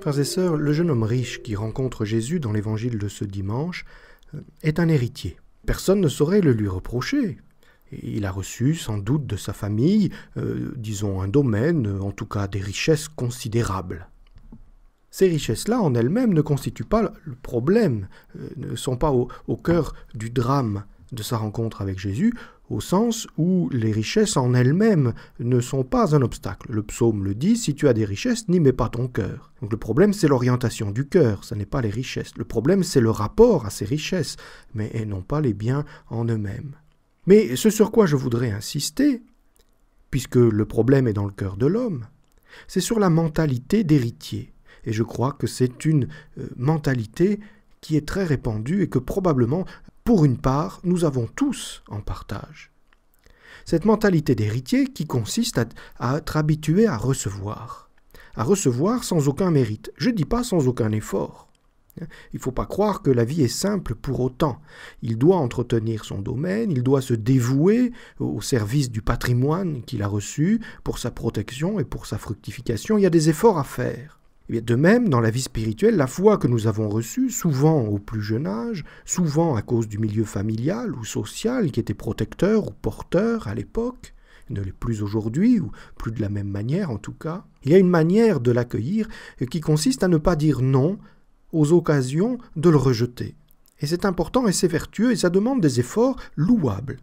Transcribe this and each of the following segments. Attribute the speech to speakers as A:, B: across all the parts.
A: Frères et sœurs, le jeune homme riche qui rencontre Jésus dans l'évangile de ce dimanche euh, est un héritier. Personne ne saurait le lui reprocher. Il a reçu sans doute de sa famille, euh, disons un domaine, en tout cas des richesses considérables. Ces richesses-là en elles-mêmes ne constituent pas le problème, euh, ne sont pas au cœur du drame de sa rencontre avec Jésus au sens où les richesses en elles-mêmes ne sont pas un obstacle. Le psaume le dit, si tu as des richesses, n'y mets pas ton cœur. Donc le problème, c'est l'orientation du cœur, ce n'est pas les richesses. Le problème, c'est le rapport à ces richesses, mais et non pas les biens en eux-mêmes. Mais ce sur quoi je voudrais insister, puisque le problème est dans le cœur de l'homme, c'est sur la mentalité d'héritier. Et je crois que c'est une euh, mentalité qui est très répandue et que probablement pour une part, nous avons tous en partage. Cette mentalité d'héritier qui consiste à, être habitué à recevoir, à recevoir sans aucun mérite, je ne dis pas sans aucun effort. Il ne faut pas croire que la vie est simple pour autant. Il doit entretenir son domaine, il doit se dévouer au service du patrimoine qu'il a reçu pour sa protection et pour sa fructification. Il y a des efforts à faire. Eh de même, dans la vie spirituelle, la foi que nous avons reçue, souvent au plus jeune âge, souvent à cause du milieu familial ou social qui était protecteur ou porteur à l'époque, ne l'est plus aujourd'hui, ou plus de la même manière en tout cas, il y a une manière de l'accueillir qui consiste à ne pas dire non aux occasions de le rejeter. Et c'est important et c'est vertueux et ça demande des efforts louables.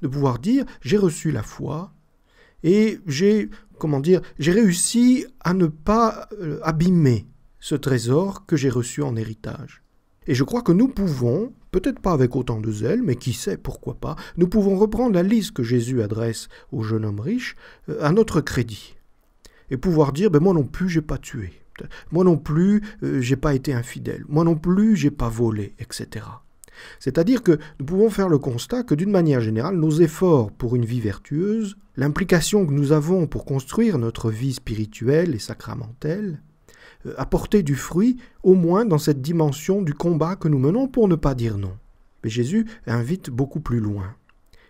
A: De pouvoir dire j'ai reçu la foi et j'ai comment dire, j'ai réussi à ne pas euh, abîmer ce trésor que j'ai reçu en héritage. Et je crois que nous pouvons, peut-être pas avec autant de zèle, mais qui sait, pourquoi pas, nous pouvons reprendre la liste que Jésus adresse au jeune homme riche euh, à notre crédit. Et pouvoir dire, ben, moi non plus, j'ai pas tué. Moi non plus, je euh, j'ai pas été infidèle. Moi non plus, j'ai pas volé, etc. C'est-à-dire que nous pouvons faire le constat que d'une manière générale, nos efforts pour une vie vertueuse, l'implication que nous avons pour construire notre vie spirituelle et sacramentelle, euh, apportent du fruit, au moins dans cette dimension du combat que nous menons pour ne pas dire non. Mais Jésus invite beaucoup plus loin.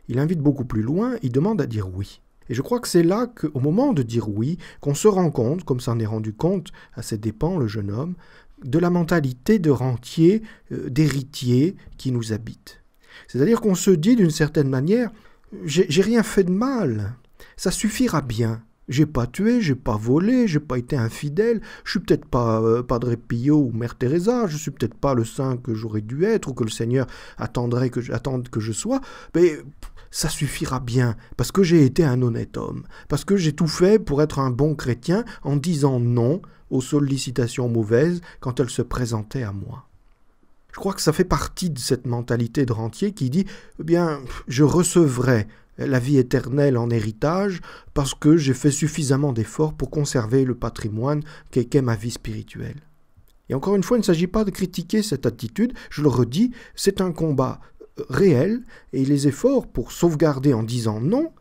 A: Il invite beaucoup plus loin, il demande à dire oui. Et je crois que c'est là qu'au moment de dire oui, qu'on se rend compte, comme s'en est rendu compte à ses dépens le jeune homme, de la mentalité de rentier, euh, d'héritier qui nous habite. C'est-à-dire qu'on se dit d'une certaine manière, j'ai rien fait de mal, ça suffira bien. J'ai pas tué, j'ai pas volé, j'ai pas été infidèle, je suis peut-être pas euh, Padre Pio ou Mère Teresa, je suis peut-être pas le saint que j'aurais dû être ou que le Seigneur attendrait que, j'attende que je sois, mais ça suffira bien, parce que j'ai été un honnête homme, parce que j'ai tout fait pour être un bon chrétien en disant non aux sollicitations mauvaises quand elles se présentaient à moi. Je crois que ça fait partie de cette mentalité de rentier qui dit Eh bien, je recevrai la vie éternelle en héritage parce que j'ai fait suffisamment d'efforts pour conserver le patrimoine qu'est ma vie spirituelle. Et encore une fois, il ne s'agit pas de critiquer cette attitude, je le redis, c'est un combat, réel et les efforts pour sauvegarder en disant non,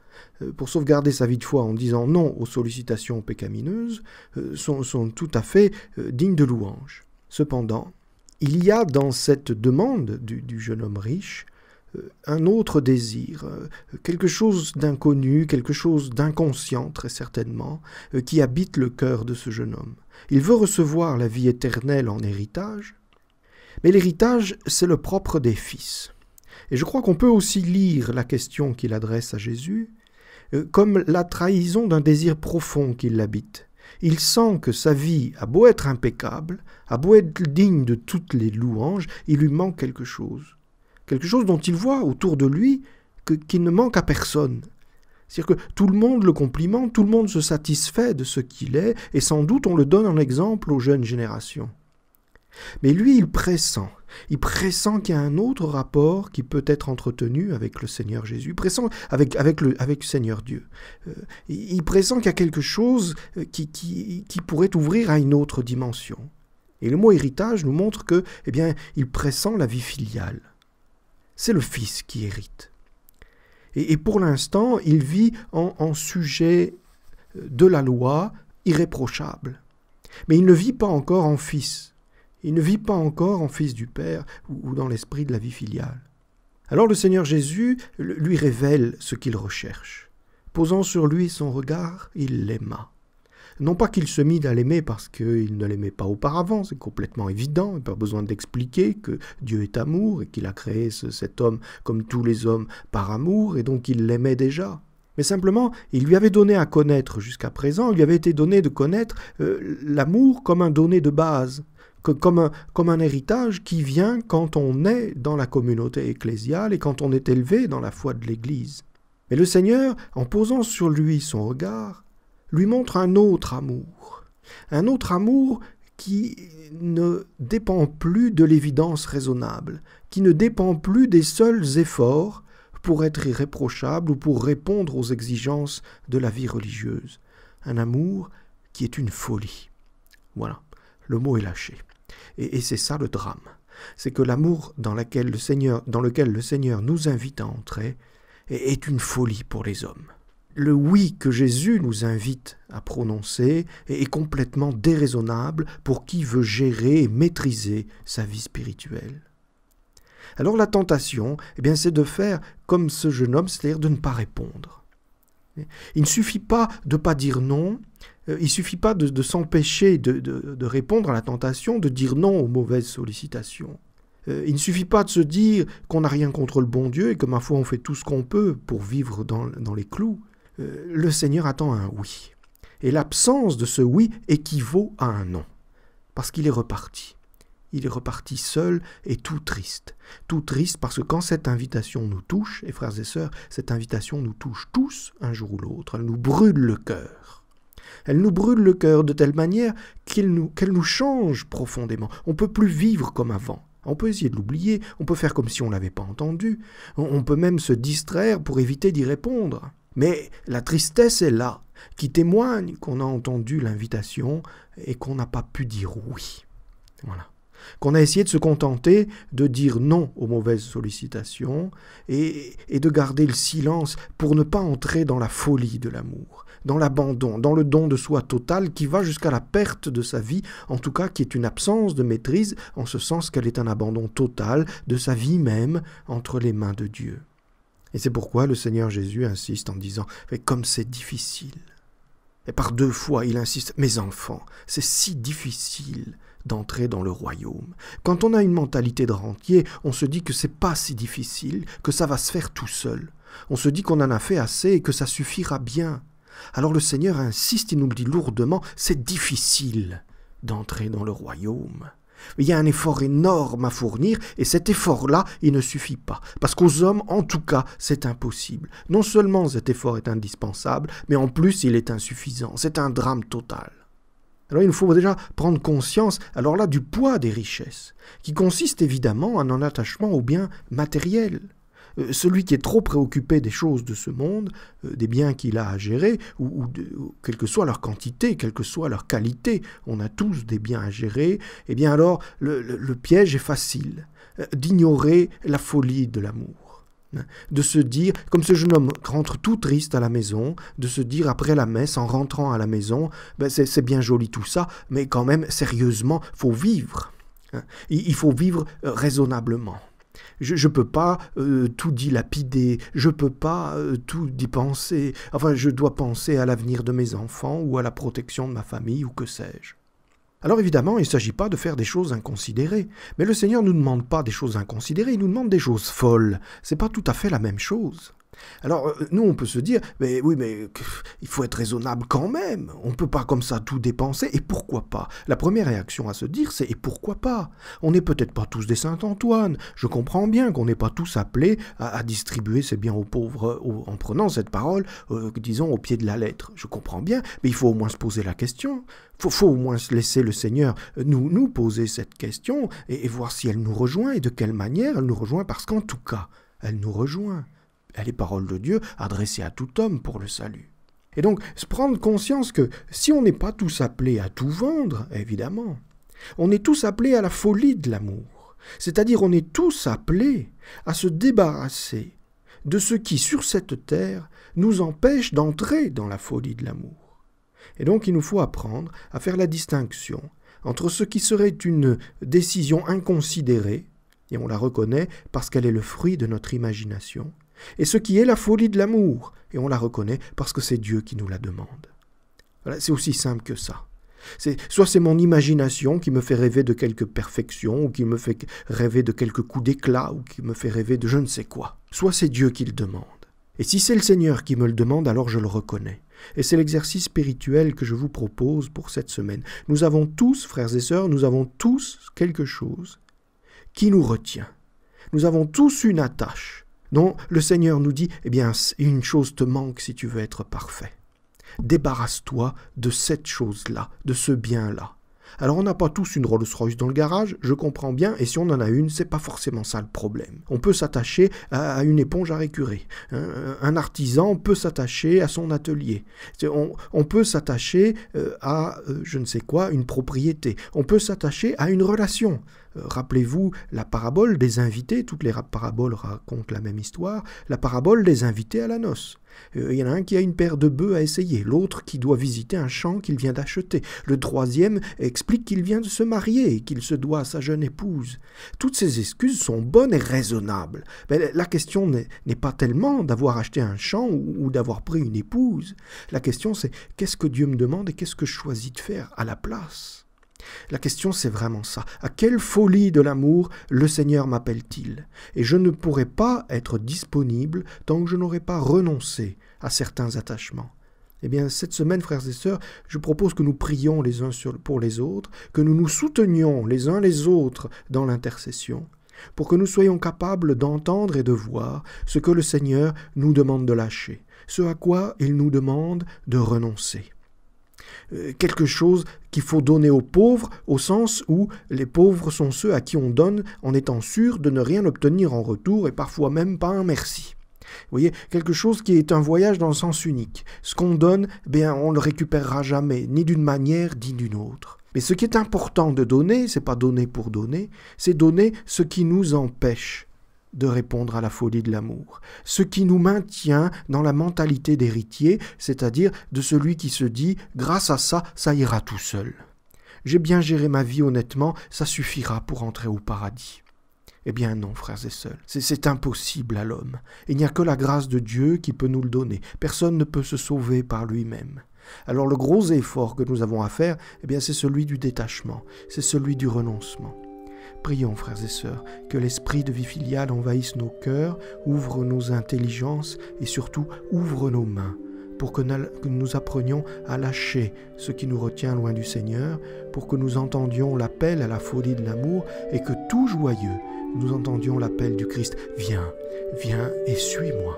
A: euh, pour sauvegarder sa vie de foi en disant non aux sollicitations pécamineuses, euh, sont, tout à fait euh, dignes de louange. Cependant, il y a dans cette demande du, du jeune homme riche un autre désir, quelque chose d'inconnu, quelque chose d'inconscient très certainement, qui habite le cœur de ce jeune homme. Il veut recevoir la vie éternelle en héritage, mais l'héritage, c'est le propre des fils. Et je crois qu'on peut aussi lire la question qu'il adresse à Jésus euh, comme la trahison d'un désir profond qui l'habite. Il sent que sa vie a beau être impeccable, a beau être digne de toutes les louanges, il lui manque quelque chose. Quelque chose dont il voit autour de lui qu'il ne manque à personne. C'est-à-dire que tout le monde le complimente, tout le monde se satisfait de ce qu'il est, et sans doute on le donne en exemple aux jeunes générations. Mais lui, il pressent, il pressent qu'il y a un autre rapport qui peut être entretenu avec le Seigneur Jésus, pressent avec, avec, le, Seigneur Dieu. Euh, il pressent qu'il y a quelque chose euh, qui, pourrait ouvrir à une autre dimension. Et le mot héritage nous montre que, eh bien, il pressent la vie filiale. C'est le Fils qui hérite. Et, pour l'instant, il vit en sujet euh, de la loi irréprochable. Mais il ne vit pas encore en Fils. Il ne vit pas encore en fils du Père ou dans l'esprit de la vie filiale. Alors le Seigneur Jésus lui révèle ce qu'il recherche. Posant sur lui son regard, il l'aima. Non pas qu'il se mit à l'aimer parce qu'il ne l'aimait pas auparavant, c'est complètement évident, il pas besoin d'expliquer que Dieu est amour et qu'il a créé cet homme comme tous les hommes par amour, et donc il l'aimait déjà. Mais simplement, il lui avait donné à connaître jusqu'à présent, il lui avait été donné de connaître euh, l'amour comme un donné de base, comme, comme un héritage qui vient quand on est dans la communauté ecclésiale et quand on est élevé dans la foi de l'Église. Mais le Seigneur, en posant sur lui son regard, lui montre un autre amour, un autre amour qui ne dépend plus de l'évidence raisonnable, qui ne dépend plus des seuls efforts pour être irréprochable ou pour répondre aux exigences de la vie religieuse. Un amour qui est une folie. Voilà, le mot est lâché. Et, c'est ça le drame. C'est que l'amour dans, le Seigneur, dans lequel le Seigneur nous invite à entrer est, une folie pour les hommes. Le oui que Jésus nous invite à prononcer est, complètement déraisonnable pour qui veut gérer et maîtriser sa vie spirituelle. Alors la tentation, eh bien, c'est de faire comme ce jeune homme, c'est-à-dire de ne pas répondre. Il ne suffit pas de ne pas dire non, euh, il ne suffit pas de, s'empêcher de, répondre à la tentation, de dire non aux mauvaises sollicitations. Euh, il ne suffit pas de se dire qu'on n'a rien contre le bon Dieu et que ma foi on fait tout ce qu'on peut pour vivre dans, les clous. Euh, le Seigneur attend un oui. Et l'absence de ce oui équivaut à un non. Parce qu'il est reparti. Il est reparti seul et tout triste. Tout triste parce que quand cette invitation nous touche, et frères et sœurs, cette invitation nous touche tous un jour ou l'autre, elle nous brûle le cœur. Elle nous brûle le cœur de telle manière qu'elle nous, change profondément. On ne peut plus vivre comme avant. On peut essayer de l'oublier, on peut faire comme si on ne l'avait pas entendu, on peut même se distraire pour éviter d'y répondre. Mais la tristesse est là, qui témoigne qu'on a entendu l'invitation et qu'on n'a pas pu dire oui. Voilà. Qu'on a essayé de se contenter de dire non aux mauvaises sollicitations et de garder le silence pour ne pas entrer dans la folie de l'amour dans l'abandon, dans le don de soi total qui va jusqu'à la perte de sa vie, en tout cas qui est une absence de maîtrise, en ce sens qu'elle est un abandon total de sa vie même entre les mains de Dieu. Et c'est pourquoi le Seigneur Jésus insiste en disant Mais comme c'est difficile. Et par deux fois, il insiste Mes enfants, c'est si difficile d'entrer dans le royaume. Quand on a une mentalité de rentier, on se dit que c'est pas si difficile, que ça va se faire tout seul. On se dit qu'on en a fait assez et que ça suffira bien. Alors le Seigneur insiste, il nous le dit lourdement, c'est difficile d'entrer dans le royaume. Il y a un effort énorme à fournir et cet effort-là, il ne suffit pas. Parce qu'aux hommes, en tout cas, c'est impossible. Non seulement cet effort est indispensable, mais en plus il est insuffisant. C'est un drame total. Alors il nous faut déjà prendre conscience, alors là, du poids des richesses, qui consiste évidemment en un attachement aux biens matériels. Euh, celui qui est trop préoccupé des choses de ce monde, euh, des biens qu'il a à gérer, ou, quelle que soit leur quantité, quelle que soit leur qualité, on a tous des biens à gérer, et eh bien alors le, piège est facile, euh, d'ignorer la folie de l'amour. Hein, de se dire, comme ce jeune homme rentre tout triste à la maison, de se dire après la messe, en rentrant à la maison, ben c'est bien joli tout ça, mais quand même, sérieusement, faut vivre. Hein. Il faut vivre raisonnablement. Je ne peux pas euh, tout dilapider, je ne peux pas euh, tout tout dépenser. Enfin, je dois penser à l'avenir de mes enfants ou à la protection de ma famille ou que sais-je. Alors évidemment, il ne s'agit pas de faire des choses inconsidérées, mais le Seigneur ne nous demande pas des choses inconsidérées, il nous demande des choses folles. ce n'est pas tout à fait la même chose. Alors, euh, nous, on peut se dire, mais oui, mais il faut être raisonnable quand même. On ne peut pas comme ça tout dépenser. Et pourquoi pas La première réaction à se dire, c'est et pourquoi pas On n'est peut-être pas tous des Saint-Antoine. Je comprends bien qu'on n'est pas tous appelés à, distribuer ces biens aux pauvres euh, en prenant cette parole, euh, disons, au pied de la lettre. Je comprends bien, mais il faut au moins se poser la question. Il faut, au moins laisser le Seigneur nous, poser cette question et voir si elle nous rejoint et de quelle manière elle nous rejoint, parce qu'en tout cas, elle nous rejoint. Elle est parole de Dieu adressées à tout homme pour le salut. Et donc, se prendre conscience que si on n'est pas tous appelés à tout vendre, évidemment, on est tous appelés à la folie de l'amour. C'est-à-dire, on est tous appelés à se débarrasser de ce qui, sur cette terre, nous empêche d'entrer dans la folie de l'amour. Et donc, il nous faut apprendre à faire la distinction entre ce qui serait une décision inconsidérée, et on la reconnaît parce qu'elle est le fruit de notre imagination, et ce qui est la folie de l'amour, et on la reconnaît parce que c'est Dieu qui nous la demande. Voilà, c'est aussi simple que ça. C'est, soit c'est mon imagination qui me fait rêver de quelque perfection, ou qui me fait rêver de quelque coup d'éclat, ou qui me fait rêver de je ne sais quoi. Soit c'est Dieu qui le demande. Et si c'est le Seigneur qui me le demande, alors je le reconnais. Et c'est l'exercice spirituel que je vous propose pour cette semaine. Nous avons tous, frères et sœurs, nous avons tous quelque chose qui nous retient. Nous avons tous une attache dont le Seigneur nous dit, eh bien, une chose te manque si tu veux être parfait. Débarrasse-toi de cette chose-là, de ce bien-là. Alors on n'a pas tous une Rolls-Royce dans le garage, je comprends bien, et si on en a une, c'est pas forcément ça le problème. On peut s'attacher à une éponge à récurer. Un artisan peut s'attacher à son atelier. on peut s'attacher euh, à, euh, je ne sais quoi, une propriété. On peut s'attacher à une relation. Rappelez-vous la parabole des invités, toutes les paraboles racontent la même histoire, la parabole des invités à la noce. Euh, il y en a un qui a une paire de bœufs à essayer, l'autre qui doit visiter un champ qu'il vient d'acheter, le troisième explique qu'il vient de se marier et qu'il se doit à sa jeune épouse. Toutes ces excuses sont bonnes et raisonnables. Mais la question n'est pas tellement d'avoir acheté un champ ou, d'avoir pris une épouse. La question c'est qu'est-ce que Dieu me demande et qu'est-ce que je choisis de faire à la place la question c'est vraiment ça. À quelle folie de l'amour le Seigneur m'appelle-t-il Et je ne pourrai pas être disponible tant que je n'aurai pas renoncé à certains attachements. Eh bien, cette semaine, frères et sœurs, je propose que nous prions les uns pour les autres, que nous nous soutenions les uns les autres dans l'intercession, pour que nous soyons capables d'entendre et de voir ce que le Seigneur nous demande de lâcher, ce à quoi il nous demande de renoncer. Euh, quelque chose qu'il faut donner aux pauvres, au sens où les pauvres sont ceux à qui on donne en étant sûr de ne rien obtenir en retour et parfois même pas un merci. Vous voyez, quelque chose qui est un voyage dans le sens unique. Ce qu'on donne, eh bien, on ne le récupérera jamais, ni d'une manière, ni d'une autre. Mais ce qui est important de donner, c'est pas donner pour donner, c'est donner ce qui nous empêche de répondre à la folie de l'amour, ce qui nous maintient dans la mentalité d'héritier, c'est-à-dire de celui qui se dit grâce à ça, ça ira tout seul. J'ai bien géré ma vie honnêtement, ça suffira pour entrer au paradis. Eh bien non, frères et sœurs, c'est impossible à l'homme. Il n'y a que la grâce de Dieu qui peut nous le donner. Personne ne peut se sauver par lui-même. Alors le gros effort que nous avons à faire, eh bien c'est celui du détachement, c'est celui du renoncement. Prions, frères et sœurs, que l'esprit de vie filiale envahisse nos cœurs, ouvre nos intelligences et surtout ouvre nos mains pour que nous apprenions à lâcher ce qui nous retient loin du Seigneur, pour que nous entendions l'appel à la folie de l'amour et que tout joyeux, nous entendions l'appel du Christ, viens, viens et suis-moi.